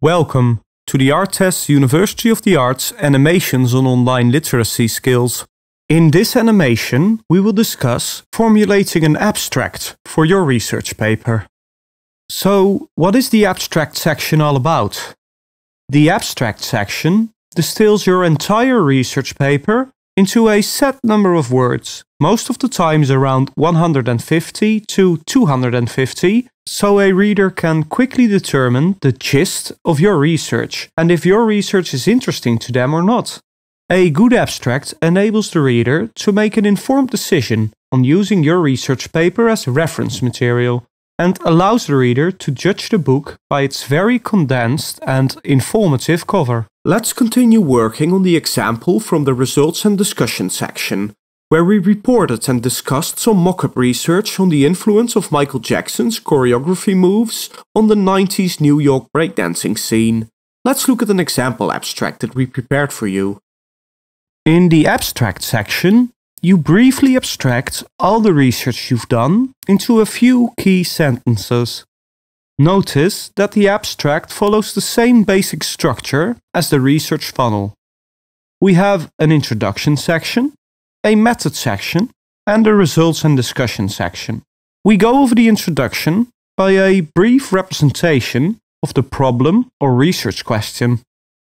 Welcome to the ArtTest University of the Arts Animations on Online Literacy Skills. In this animation, we will discuss formulating an abstract for your research paper. So, what is the abstract section all about? The abstract section distills your entire research paper into a set number of words, most of the times around 150 to 250, so a reader can quickly determine the gist of your research and if your research is interesting to them or not. A good abstract enables the reader to make an informed decision on using your research paper as reference material and allows the reader to judge the book by its very condensed and informative cover. Let's continue working on the example from the results and discussion section, where we reported and discussed some mock up research on the influence of Michael Jackson's choreography moves on the 90s New York breakdancing scene. Let's look at an example abstract that we prepared for you. In the abstract section, you briefly abstract all the research you've done into a few key sentences. Notice that the abstract follows the same basic structure as the research funnel. We have an introduction section, a method section, and a results and discussion section. We go over the introduction by a brief representation of the problem or research question.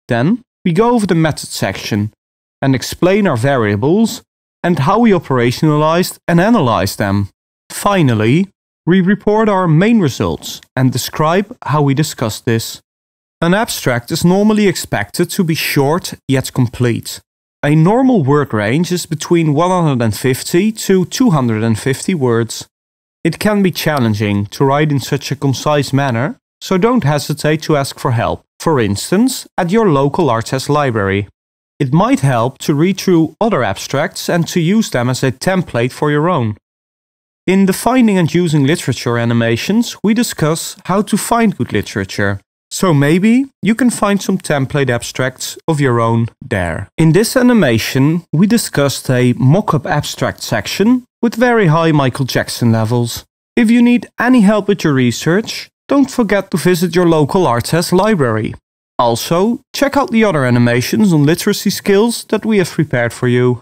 Then we go over the method section and explain our variables and how we operationalized and analyzed them. Finally, we report our main results and describe how we discussed this. An abstract is normally expected to be short yet complete. A normal word range is between 150 to 250 words. It can be challenging to write in such a concise manner, so don't hesitate to ask for help, for instance, at your local RTS library. It might help to read through other abstracts and to use them as a template for your own. In the Finding and Using Literature animations, we discuss how to find good literature. So maybe you can find some template abstracts of your own there. In this animation, we discussed a mock-up abstract section with very high Michael Jackson levels. If you need any help with your research, don't forget to visit your local artes library. Also, check out the other animations on literacy skills that we have prepared for you.